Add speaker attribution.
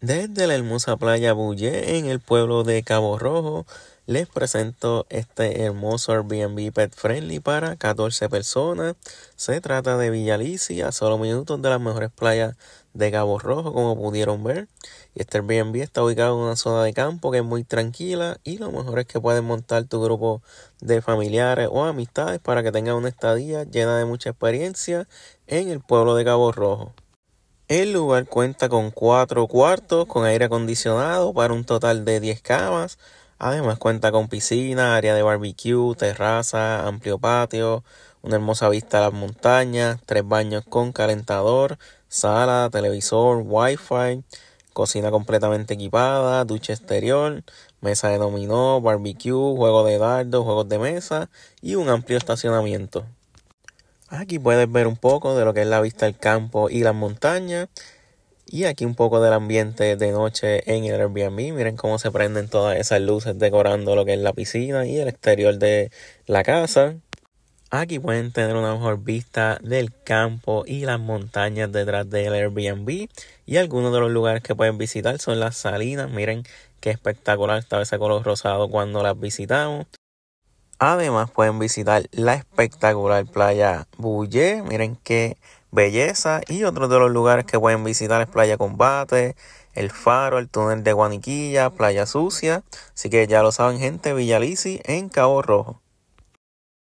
Speaker 1: Desde la hermosa playa Bulle en el pueblo de Cabo Rojo, les presento este hermoso Airbnb pet friendly para 14 personas. Se trata de Villalicia, a solo minutos de las mejores playas de Cabo Rojo, como pudieron ver. Y este Airbnb está ubicado en una zona de campo que es muy tranquila y lo mejor es que puedes montar tu grupo de familiares o amistades para que tengas una estadía llena de mucha experiencia en el pueblo de Cabo Rojo. El lugar cuenta con cuatro cuartos con aire acondicionado para un total de 10 camas. Además cuenta con piscina, área de barbecue, terraza, amplio patio, una hermosa vista a las montañas, tres baños con calentador, sala, televisor, wifi, cocina completamente equipada, ducha exterior, mesa de dominó, barbecue, juego de dardo, juegos de mesa y un amplio estacionamiento. Aquí puedes ver un poco de lo que es la vista del campo y las montañas. Y aquí un poco del ambiente de noche en el Airbnb. Miren cómo se prenden todas esas luces decorando lo que es la piscina y el exterior de la casa. Aquí pueden tener una mejor vista del campo y las montañas detrás del Airbnb. Y algunos de los lugares que pueden visitar son las salinas. Miren qué espectacular estaba ese color rosado cuando las visitamos. Además pueden visitar la espectacular playa Bulle. Miren qué belleza. Y otros de los lugares que pueden visitar es Playa Combate, El Faro, el túnel de Guaniquilla, Playa Sucia. Así que ya lo saben gente, Villalici en Cabo Rojo.